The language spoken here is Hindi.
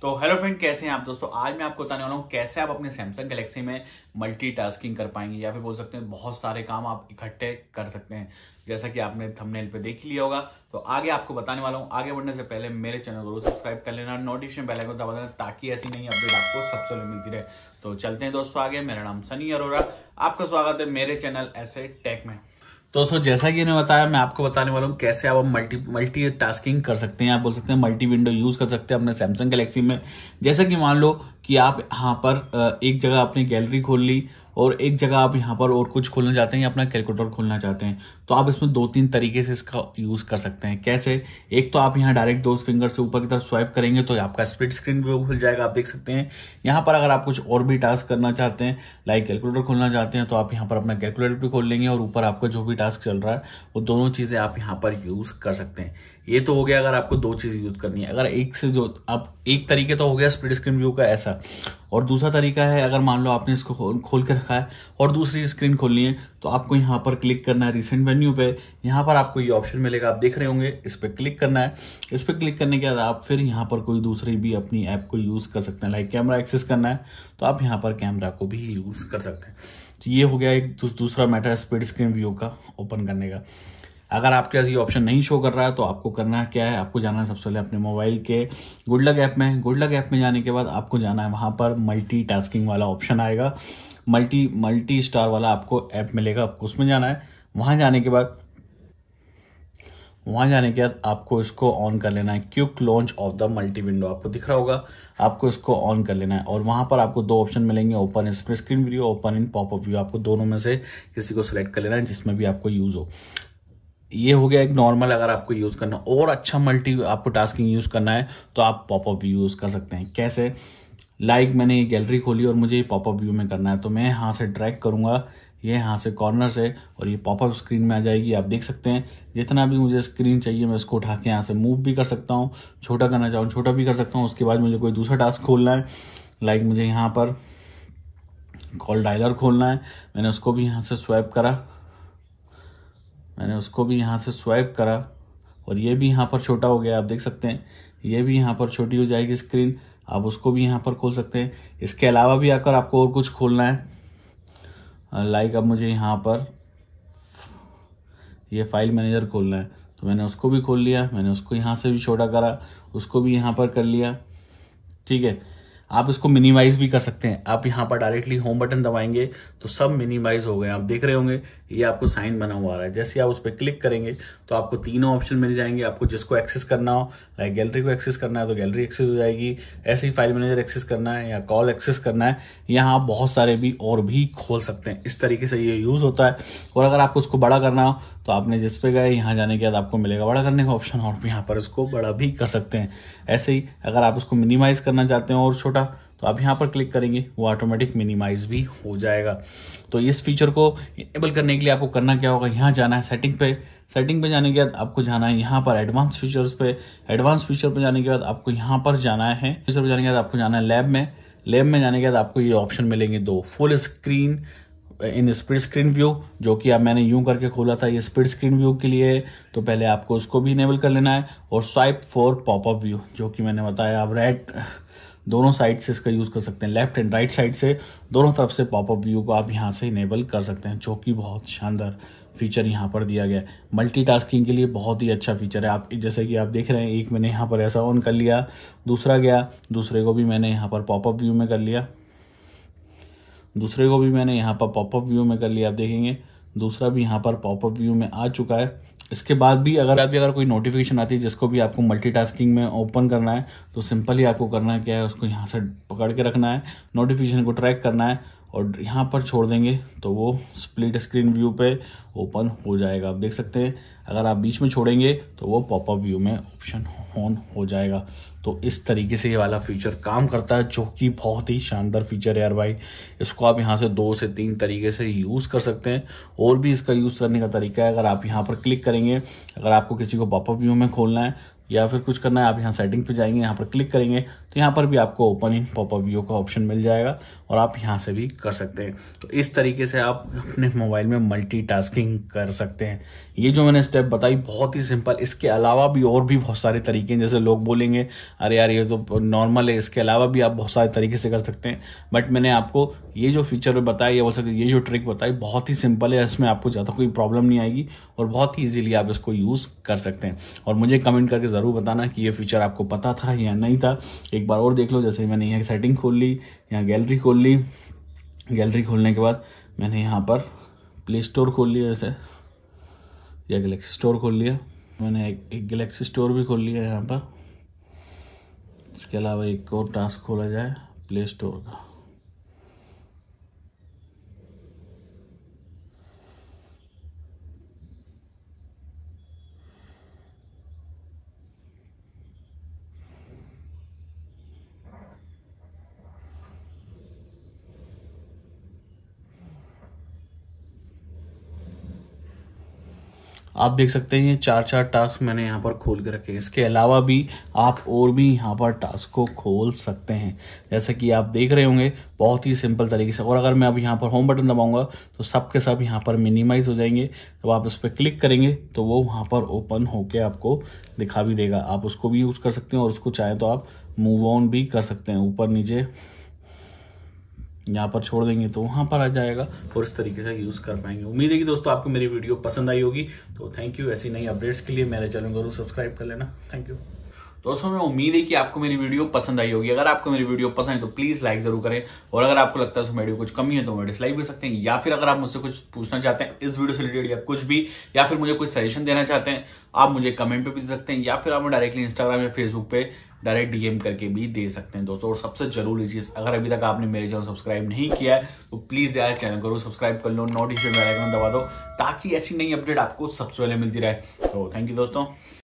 तो हेलो फ्रेंड कैसे हैं आप दोस्तों आज मैं आपको बताने वाला हूँ कैसे आप अपने सैमसंग गैलेक्सी में मल्टीटास्किंग कर पाएंगे या फिर बोल सकते हैं बहुत सारे काम आप इकट्ठे कर सकते हैं जैसा कि आपने थंबनेल पे देख लिया होगा तो आगे आपको बताने वाला हूँ आगे बढ़ने से पहले मेरे चैनल को सब्सक्राइब कर लेना नोटिफिकेशन बेल को दबा देना ताकि ऐसी नई अपडेट आपको सबसे पहले मिलती रहे तो चलते हैं दोस्तों आगे मेरा नाम सनी अरोरा आपका स्वागत है मेरे चैनल ऐसे टेक में तो सो जैसा कि इन्हें बताया मैं आपको बताने वाला हूँ कैसे आप मल्टी मल्टी टास्किंग कर सकते हैं आप बोल सकते हैं मल्टी विंडो यूज़ कर सकते हैं अपने सैमसंग गलेक्सी में जैसे कि मान लो कि आप यहाँ पर एक जगह आपने गैलरी खोल ली और एक जगह आप यहाँ पर और कुछ खोलना चाहते हैं या अपना कैलकुलेटर खोलना चाहते हैं तो आप इसमें दो तीन तरीके से इसका यूज़ कर सकते हैं कैसे एक तो आप यहाँ डायरेक्ट दो फिंगर से ऊपर की तरफ स्वाइप करेंगे तो आपका स्प्लिट स्क्रीन व्यू खुल जाएगा आप देख सकते हैं यहाँ पर अगर आप कुछ और भी टास्क करना चाहते हैं लाइक कैलकुलेटर खोलना चाहते हैं तो आप यहाँ पर अपना कैलकुलेटर भी खोल लेंगे और ऊपर आपका जो भी टास्क चल रहा है वो दोनों चीज़ें आप यहाँ पर यूज़ कर सकते हैं ये तो हो गया अगर आपको दो चीज़ यूज़ करनी है अगर एक से जो आप एक तरीके तो हो गया स्प्लिट स्क्रीन व्यू का ऐसा है और दूसरा तरीका है अगर मान लो आपने इसको खोल, कर रखा है और दूसरी स्क्रीन खोलनी है तो आपको यहाँ पर क्लिक करना है रिसेंट मेन्यू पे यहाँ पर आपको ये ऑप्शन मिलेगा आप देख रहे होंगे इस पर क्लिक करना है इस पर क्लिक करने के बाद आप फिर यहाँ पर कोई दूसरी भी अपनी ऐप को यूज़ कर सकते हैं लाइक कैमरा एक्सेस करना है तो आप यहाँ पर कैमरा को भी यूज़ कर सकते हैं तो ये हो गया एक दूसरा मैटर स्पीड स्क्रीन व्यू का ओपन करने का अगर आपके पास ये ऑप्शन नहीं शो कर रहा है तो आपको करना क्या है आपको जाना है सबसे पहले अपने मोबाइल के गुड लक ऐप में गुड लक ऐप में जाने के बाद आपको जाना है वहाँ पर मल्टी टास्किंग वाला ऑप्शन आएगा मल्टी मल्टी स्टार वाला आपको ऐप मिलेगा आपको उसमें जाना है वहाँ जाने के बाद वहाँ जाने के बाद आपको इसको ऑन कर लेना है quick launch of the multi window आपको दिख रहा होगा आपको इसको ऑन कर लेना है और वहाँ पर आपको दो ऑप्शन मिलेंगे open screen view open in popup view आपको दोनों में से किसी को सिलेक्ट कर लेना है जिसमें भी आपको यूज़ हो ये हो गया एक नॉर्मल अगर आपको यूज़ करना और अच्छा मल्टी आपको टास्किंग यूज़ करना है तो आप पॉपअप व्यू यूज़ कर सकते हैं कैसे लाइक like, मैंने ये गैलरी खोली और मुझे ये पॉपअप व्यू में करना है तो मैं यहाँ से ड्रैग करूँगा ये यहाँ से कॉर्नर से और ये पॉपअप स्क्रीन में आ जाएगी आप देख सकते हैं जितना भी मुझे स्क्रीन चाहिए मैं इसको उठा के यहाँ से मूव भी कर सकता हूँ छोटा करना चाहूँ छोटा भी कर सकता हूँ उसके बाद मुझे कोई दूसरा टास्क खोलना है लाइक like, मुझे यहाँ पर कॉल डायलर खोलना है मैंने उसको भी यहाँ से स्वैप करा मैंने उसको भी यहाँ से स्वाइप करा और ये भी यहाँ पर छोटा हो गया आप देख सकते हैं ये भी यहाँ पर छोटी हो जाएगी स्क्रीन आप उसको भी यहाँ पर खोल सकते हैं इसके अलावा भी आकर आपको और कुछ खोलना है लाइक अब मुझे यहाँ पर ये फाइल मैनेजर खोलना है तो मैंने उसको भी खोल लिया मैंने उसको यहाँ से भी छोटा करा उसको भी यहाँ पर कर लिया ठीक है आप इसको मिनिमाइज भी कर सकते हैं आप यहाँ पर डायरेक्टली होम बटन दबाएंगे तो सब मिनिमाइज हो गए आप देख रहे होंगे ये आपको साइन बना हुआ आ रहा है जैसे आप उस पर क्लिक करेंगे तो आपको तीनों ऑप्शन मिल जाएंगे आपको जिसको एक्सेस करना हो लाइक गैलरी को एक्सेस करना है तो गैलरी एक्सेस हो जाएगी ऐसे ही फाइल मैनेजर एक्सेस करना है या कॉल एक्सेस करना है यहाँ आप बहुत सारे भी और भी खोल सकते हैं इस तरीके से ये यूज़ होता है और अगर आपको उसको बड़ा करना हो तो आपने जिस पे गए यहाँ जाने के बाद आपको मिलेगा बड़ा करने का ऑप्शन और यहाँ पर इसको बड़ा भी कर सकते हैं ऐसे ही अगर आप उसको मिनिमाइज़ करना चाहते हैं और छोटा तो आप यहाँ पर क्लिक करेंगे वो ऑटोमेटिक मिनिमाइज भी हो जाएगा तो इस फीचर को इनेबल करने के लिए आपको करना क्या होगा यहाँ जाना है सेटिंग पे सेटिंग पे जाने के बाद आपको जाना है यहाँ पर एडवांस फीचर्स पे एडवांस फीचर पे जाने के बाद आपको यहाँ पर जाना है फीचर पे जाने के बाद आपको जाना है लैब में लैब में जाने के बाद आपको ये ऑप्शन मिलेंगे दो full screen in speed screen view जो कि अब मैंने यूं करके खोला था ये स्पीड स्क्रीन व्यू के लिए है तो पहले आपको उसको भी इनेबल कर लेना है और स्वाइप फॉर पॉपअप व्यू जो कि मैंने बताया आप रेड दोनों साइड से इसका यूज़ कर सकते हैं लेफ्ट एंड राइट साइड से दोनों तरफ से पॉपअप व्यू को आप यहाँ से इनेबल कर सकते हैं जो कि बहुत शानदार फीचर यहाँ पर दिया गया है मल्टीटास्किंग के लिए बहुत ही अच्छा फीचर है आप जैसे कि आप देख रहे हैं एक मैंने यहाँ पर ऐसा ऑन कर लिया दूसरा गया दूसरे को भी मैंने यहाँ पर पॉपअप व्यू में कर लिया दूसरे को भी मैंने यहाँ पर पॉपअप व्यू में कर लिया आप देखेंगे दूसरा भी यहाँ पर पॉपअप व्यू में आ चुका है इसके बाद भी अगर आप भी अगर कोई नोटिफिकेशन आती है जिसको भी आपको मल्टीटास्किंग में ओपन करना है तो सिंपली आपको करना है क्या है उसको यहाँ से पकड़ के रखना है नोटिफिकेशन को ट्रैक करना है और यहाँ पर छोड़ देंगे तो वो स्प्लिट स्क्रीन व्यू पे ओपन हो जाएगा आप देख सकते हैं अगर आप बीच में छोड़ेंगे तो वो पॉपअप व्यू में ऑप्शन ऑन हो जाएगा तो इस तरीके से ये वाला फीचर काम करता है जो कि बहुत ही शानदार फीचर है यार भाई इसको आप यहाँ से दो से तीन तरीके से यूज़ कर सकते हैं और भी इसका यूज़ करने का तरीका है अगर आप यहाँ पर क्लिक करेंगे अगर आपको किसी को पॉपअप व्यू में खोलना है या फिर कुछ करना है आप यहाँ सेटिंग पे जाएंगे यहाँ पर क्लिक करेंगे तो यहाँ पर भी आपको ओपन इन पॉपअप व्यू का ऑप्शन मिल जाएगा और आप यहाँ से भी कर सकते हैं तो इस तरीके से आप अपने मोबाइल में मल्टी कर सकते हैं ये जो मैंने स्टेप बताई बहुत ही सिंपल इसके अलावा भी और भी बहुत सारे तरीके हैं जैसे लोग बोलेंगे अरे यार ये तो नॉर्मल है इसके अलावा भी आप बहुत सारे तरीके से कर सकते हैं बट मैंने आपको ये जो फीचर बताया या बोल सकते ये जो ट्रिक बताई बहुत ही सिंपल है इसमें आपको ज़्यादा कोई प्रॉब्लम नहीं आएगी और बहुत ही ईजिली आप इसको यूज़ कर सकते हैं और मुझे कमेंट करके ज़रूर बताना कि ये फीचर आपको पता था या नहीं था एक बार और देख लो जैसे मैंने यहाँ सेटिंग खोल ली यहाँ गैलरी खोल ली गैलरी खोलने के बाद मैंने यहाँ पर प्ले स्टोर खोल लिया जैसे या गलेक्सी स्टोर खोल लिया मैंने एक, एक गलेक्सी स्टोर भी खोल लिया यहाँ पर इसके अलावा एक और टास्क खोला जाए प्ले स्टोर का आप देख सकते हैं ये चार चार टास्क मैंने यहाँ पर खोल के रखे हैं इसके अलावा भी आप और भी यहाँ पर टास्क को खोल सकते हैं जैसे कि आप देख रहे होंगे बहुत ही सिंपल तरीके से और अगर मैं अब यहाँ पर होम बटन दबाऊंगा तो सब के सब यहाँ पर मिनिमाइज हो जाएंगे जब आप उस पर क्लिक करेंगे तो वो वहाँ पर ओपन होकर आपको दिखा भी देगा आप उसको भी यूज़ कर सकते हैं और उसको चाहें तो आप मूव ऑन भी कर सकते हैं ऊपर नीचे यहाँ पर छोड़ देंगे तो वहाँ पर आ जाएगा और इस तरीके से यूज़ कर पाएंगे उम्मीद है कि दोस्तों आपको मेरी वीडियो पसंद आई होगी तो थैंक यू ऐसी नई अपडेट्स के लिए मेरे चैनल को सब्सक्राइब कर लेना थैंक यू दोस्तों मैं उम्मीद है कि आपको मेरी वीडियो पसंद आई होगी अगर आपको मेरी वीडियो पसंद है तो प्लीज़ लाइक जरूर करें और अगर आपको लगता है उसमें वीडियो कुछ कमी है तो मैं डिसलाइक भी सकते हैं या फिर अगर आप मुझसे कुछ पूछना चाहते हैं इस वीडियो से रिलेटेड या कुछ भी या फिर मुझे कुछ सजेशन देना चाहते हैं आप मुझे कमेंट पर भी दे सकते हैं या फिर आप डायरेक्टली इंस्टाग्राम या फेसबुक पर डायरेक्ट डीएम करके भी दे सकते हैं दोस्तों और सबसे जरूरी चीज़ अगर अभी तक आपने मेरे चैनल सब्सक्राइब नहीं किया है तो प्लीज़ यार चैनल को सब्सक्राइब कर लो नोटिफिकेशन आइकन दबा दो ताकि ऐसी नई अपडेट आपको सबसे पहले मिलती रहे तो थैंक यू दोस्तों